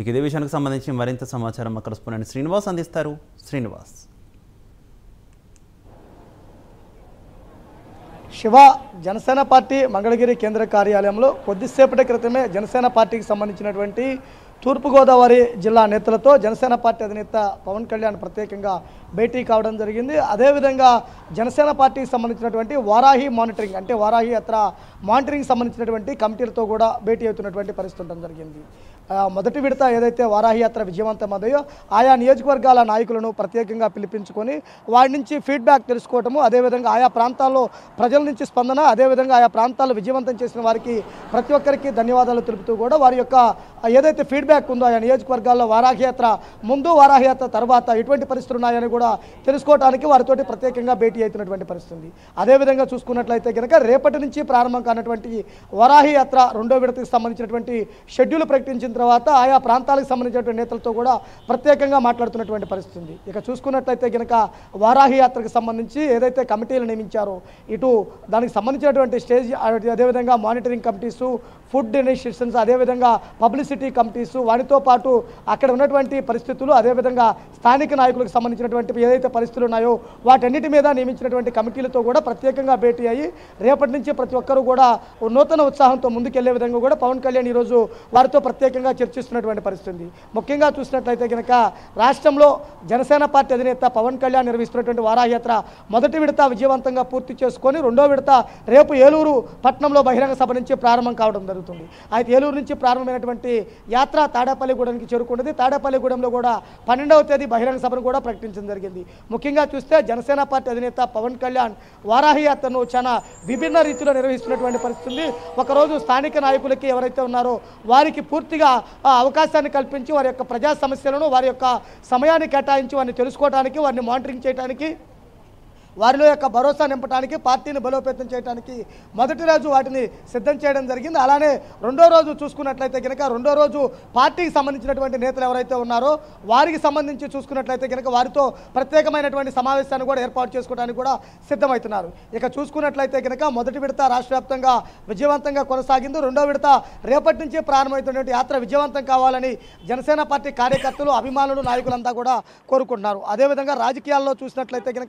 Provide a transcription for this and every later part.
ఇక ఇదే విషయానికి సంబంధించి మరింత సమాచారం మా కరస్పాండెంట్ శ్రీనివాస్ అందిస్తారు శ్రీనివాస్ శివ జనసేన పార్టీ మంగళగిరి కేంద్ర కార్యాలయంలో కొద్దిసేపటి క్రితమే జనసేన పార్టీకి సంబంధించినటువంటి తూర్పుగోదావరి జిల్లా నేతలతో జనసేన పార్టీ అధినేత పవన్ కళ్యాణ్ ప్రత్యేకంగా భేటీ కావడం జరిగింది అదేవిధంగా జనసేన పార్టీకి సంబంధించినటువంటి వారాహి మానిటరింగ్ అంటే వారాహి యాత్ర మానిటరింగ్ సంబంధించినటువంటి కమిటీలతో కూడా భేటీ అవుతున్నటువంటి పరిస్థితి ఉండడం జరిగింది మొదటి విడత ఏదైతే వారాహి యాత్ర విజయవంతమయ్యో ఆయా నియోజకవర్గాల నాయకులను ప్రత్యేకంగా పిలిపించుకొని వారి నుంచి ఫీడ్బ్యాక్ తెలుసుకోవటము అదేవిధంగా ఆయా ప్రాంతాల్లో ప్రజల నుంచి స్పందన అదేవిధంగా ఆయా ప్రాంతాలు విజయవంతం చేసిన వారికి ప్రతి ఒక్కరికి ధన్యవాదాలు తెలుపుతూ కూడా వారి యొక్క ఏదైతే ఫీడ్బ్యాక్ ఫీడ్బ్యాక్ ఉందో ఆయన నియోజకవర్గాల్లో వారాహయాత్ర ముందు వారాహయాత్ర తర్వాత ఎటువంటి పరిస్థితులు ఉన్నాయని కూడా తెలుసుకోవడానికి వారితోటి ప్రత్యేకంగా భేటీ అవుతున్నటువంటి పరిస్థితి అదేవిధంగా చూసుకున్నట్లయితే కనుక రేపటి నుంచి ప్రారంభం కానటువంటి యాత్ర రెండో విడతకి సంబంధించినటువంటి షెడ్యూల్ ప్రకటించిన తర్వాత ఆయా ప్రాంతాలకు సంబంధించినటువంటి నేతలతో కూడా ప్రత్యేకంగా మాట్లాడుతున్నటువంటి పరిస్థితి ఇక చూసుకున్నట్లయితే కనుక వారాహియాత్రకు సంబంధించి ఏదైతే కమిటీలు నియమించారో ఇటు దానికి సంబంధించినటువంటి స్టేజ్ అదేవిధంగా మానిటరింగ్ కమిటీసు ఫుడ్ ఇనిషియేషన్స్ అదేవిధంగా పబ్లిసిటీ కమిటీసు వారితో పాటు అక్కడ ఉన్నటువంటి పరిస్థితులు అదేవిధంగా స్థానిక నాయకులకు సంబంధించినటువంటి ఏదైతే పరిస్థితులు ఉన్నాయో వాటన్నిటి మీద నియమించినటువంటి కమిటీలతో కూడా ప్రత్యేకంగా భేటీ అయ్యి రేపటి నుంచి ప్రతి ఒక్కరూ కూడా నూతన ఉత్సాహంతో ముందుకెళ్లే విధంగా కూడా పవన్ కళ్యాణ్ ఈరోజు వారితో ప్రత్యేకంగా చర్చిస్తున్నటువంటి పరిస్థితి ముఖ్యంగా చూసినట్లయితే కనుక రాష్ట్రంలో జనసేన పార్టీ అధినేత పవన్ కళ్యాణ్ నిర్వహిస్తున్నటువంటి వారాయాత్ర మొదటి విడత విజయవంతంగా పూర్తి చేసుకొని రెండో విడత రేపు ఏలూరు పట్నంలో బహిరంగ సభ నుంచి ప్రారంభం కావడం జరుగుతుంది అయితే ఏలూరు నుంచి ప్రారంభమైనటువంటి యాత్ర తాడేపల్లిగూడెంకి చేరుకున్నది తాడేపల్లిగూడెంలో కూడా పన్నెండవ తేదీ బహిరంగ సభను కూడా ప్రకటించడం జరిగింది ముఖ్యంగా చూస్తే జనసేన పార్టీ అధినేత పవన్ కళ్యాణ్ వారాహి యాత్రను చాలా విభిన్న రీతిలో నిర్వహిస్తున్నటువంటి పరిస్థితి ఒకరోజు స్థానిక నాయకులకి ఎవరైతే ఉన్నారో వారికి పూర్తిగా అవకాశాన్ని కల్పించి వారి యొక్క ప్రజా సమస్యలను వారి యొక్క సమయాన్ని కేటాయించి వారిని తెలుసుకోవడానికి వారిని మానిటరింగ్ చేయడానికి వారిలో యొక్క భరోసా నింపడానికి పార్టీని బలోపేతం చేయడానికి మొదటి రోజు వాటిని సిద్ధం చేయడం జరిగింది అలానే రెండో రోజు చూసుకున్నట్లయితే కనుక రెండో రోజు పార్టీకి సంబంధించినటువంటి నేతలు ఎవరైతే ఉన్నారో వారికి సంబంధించి చూసుకున్నట్లయితే కనుక వారితో ప్రత్యేకమైనటువంటి సమావేశాన్ని కూడా ఏర్పాటు చేసుకోవడానికి కూడా సిద్ధమవుతున్నారు ఇక చూసుకున్నట్లయితే కనుక మొదటి విడత రాష్ట్ర విజయవంతంగా కొనసాగింది రెండో విడత రేపటి నుంచి ప్రారంభమవుతున్నటువంటి యాత్ర విజయవంతం కావాలని జనసేన పార్టీ కార్యకర్తలు అభిమానులు నాయకులంతా కూడా కోరుకుంటున్నారు అదేవిధంగా రాజకీయాల్లో చూసినట్లయితే కనుక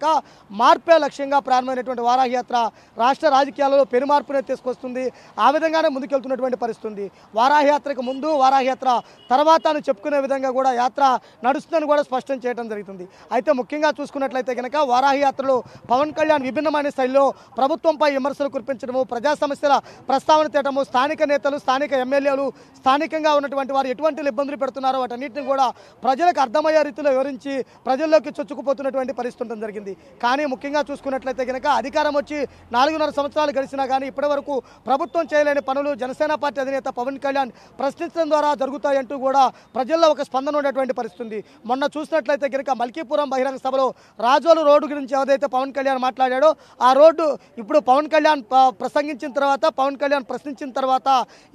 మా మార్పే లక్ష్యంగా ప్రారంభమైనటువంటి యాత్ర రాష్ట్ర రాజకీయాలలో పెనుమార్పునే తీసుకొస్తుంది ఆ విధంగానే ముందుకెళ్తున్నటువంటి పరిస్థితుంది వారాహయాత్రకు ముందు వారాహయాత్ర తర్వాత అని చెప్పుకునే విధంగా కూడా యాత్ర నడుస్తుందని కూడా స్పష్టం చేయడం జరుగుతుంది అయితే ముఖ్యంగా చూసుకున్నట్లయితే కనుక వారాహయాత్రలో పవన్ కళ్యాణ్ విభిన్నమైన శైలిలో ప్రభుత్వంపై విమర్శలు కురిపించడము ప్రజా సమస్యల ప్రస్తావన తేటము స్థానిక నేతలు స్థానిక ఎమ్మెల్యేలు స్థానికంగా ఉన్నటువంటి వారు ఎటువంటి ఇబ్బందులు పెడుతున్నారో వాటన్నింటినీ కూడా ప్రజలకు అర్థమయ్యే రీతిలో వివరించి ప్రజల్లోకి చొచ్చుకుపోతున్నటువంటి పరిస్థితి జరిగింది కానీ ముఖ్యంగా చూసుకున్నట్లయితే కనుక అధికారం వచ్చి నాలుగున్నర సంవత్సరాలు గడిచినా కానీ ఇప్పటివరకు ప్రభుత్వం చేయలేని పనులు జనసేన పార్టీ అధినేత పవన్ కళ్యాణ్ ప్రశ్నించడం ద్వారా జరుగుతాయంటూ కూడా ప్రజల్లో ఒక స్పందన ఉండేటువంటి పరిస్థితి మొన్న చూసినట్లయితే కనుక మల్కీపురం బహిరంగ సభలో రాజోలు రోడ్డు గురించి ఏదైతే పవన్ కళ్యాణ్ మాట్లాడాడో ఆ రోడ్డు ఇప్పుడు పవన్ కళ్యాణ్ ప్రసంగించిన తర్వాత పవన్ కళ్యాణ్ ప్రశ్నించిన తర్వాత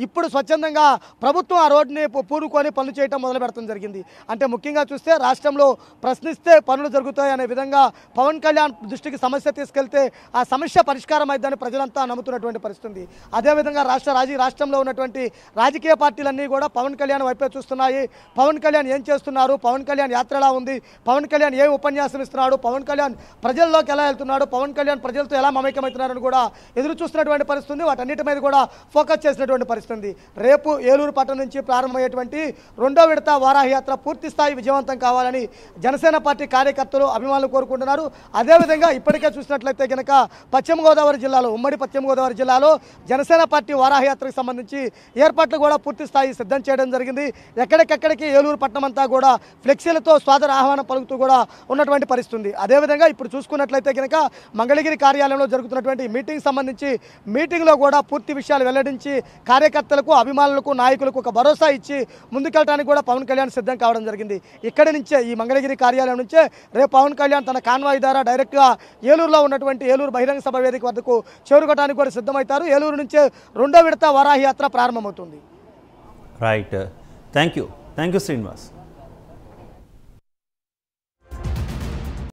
ఇప్పుడు స్వచ్ఛందంగా ప్రభుత్వం ఆ రోడ్డుని పూనుకొని పనులు చేయడం మొదలు పెడతాం జరిగింది అంటే ముఖ్యంగా చూస్తే రాష్ట్రంలో ప్రశ్నిస్తే పనులు జరుగుతాయి అనే విధంగా పవన్ కళ్యాణ్ దృష్టికి సమస్య తీసుకెళ్తే ఆ సమస్య పరిష్కారం అవుతుందని ప్రజలంతా నమ్ముతున్నటువంటి పరిస్థితి అదేవిధంగా రాష్ట్ర రాజీ రాష్ట్రంలో ఉన్నటువంటి రాజకీయ పార్టీలన్నీ కూడా పవన్ కళ్యాణ్ వైపే చూస్తున్నాయి పవన్ కళ్యాణ్ ఏం చేస్తున్నారు పవన్ కళ్యాణ్ యాత్ర ఎలా ఉంది పవన్ కళ్యాణ్ ఏ ఉపన్యాసం ఇస్తున్నాడు పవన్ కళ్యాణ్ ప్రజల్లోకి ఎలా వెళ్తున్నాడు పవన్ కళ్యాణ్ ప్రజలతో ఎలా మమేకమవుతున్నారని కూడా ఎదురు చూస్తున్నటువంటి పరిస్థితి వాటన్నిటి మీద కూడా ఫోకస్ చేసినటువంటి పరిస్థితి రేపు ఏలూరు పట్టణం నుంచి ప్రారంభమయ్యేటువంటి రెండో విడత వారాహయాత్ర పూర్తి స్థాయి విజయవంతం కావాలని జనసేన పార్టీ కార్యకర్తలు అభిమానులు కోరుకుంటున్నారు అదేవిధంగా ముఖ్యంగా ఇప్పటికే చూసినట్లయితే కనుక పశ్చిమ గోదావరి జిల్లాలో ఉమ్మడి పశ్చిమ గోదావరి జిల్లాలో జనసేన పార్టీ వారాహయాత్రకు సంబంధించి ఏర్పాట్లు కూడా పూర్తి స్థాయి సిద్ధం చేయడం జరిగింది ఎక్కడికెక్కడికి ఏలూరు పట్టణం అంతా కూడా ఫ్లెక్సీలతో స్వాదర ఆహ్వానం పలుకుతూ కూడా ఉన్నటువంటి పరిస్థితుంది అదేవిధంగా ఇప్పుడు చూసుకున్నట్లయితే కనుక మంగళగిరి కార్యాలయంలో జరుగుతున్నటువంటి మీటింగ్ సంబంధించి మీటింగ్లో కూడా పూర్తి విషయాలు వెల్లడించి కార్యకర్తలకు అభిమానులకు నాయకులకు ఒక భరోసా ఇచ్చి ముందుకెళ్ళడానికి కూడా పవన్ కళ్యాణ్ సిద్ధం కావడం జరిగింది ఇక్కడి నుంచే ఈ మంగళగిరి కార్యాలయం నుంచే రేపు పవన్ కళ్యాణ్ తన కాన్వాయ్ ద్వారా డైరెక్ట్గా ఏలూరులో ఉన్నటువంటి ఏలూరు బహిరంగ సభ వేదిక వద్దకు చేరుకోవడానికి కూడా సిద్ధమవుతారు ఏలూరు నుంచే రెండో విడత వారాహి యాత్ర ప్రారంభమవుతుంది right thank you thank you Srinivas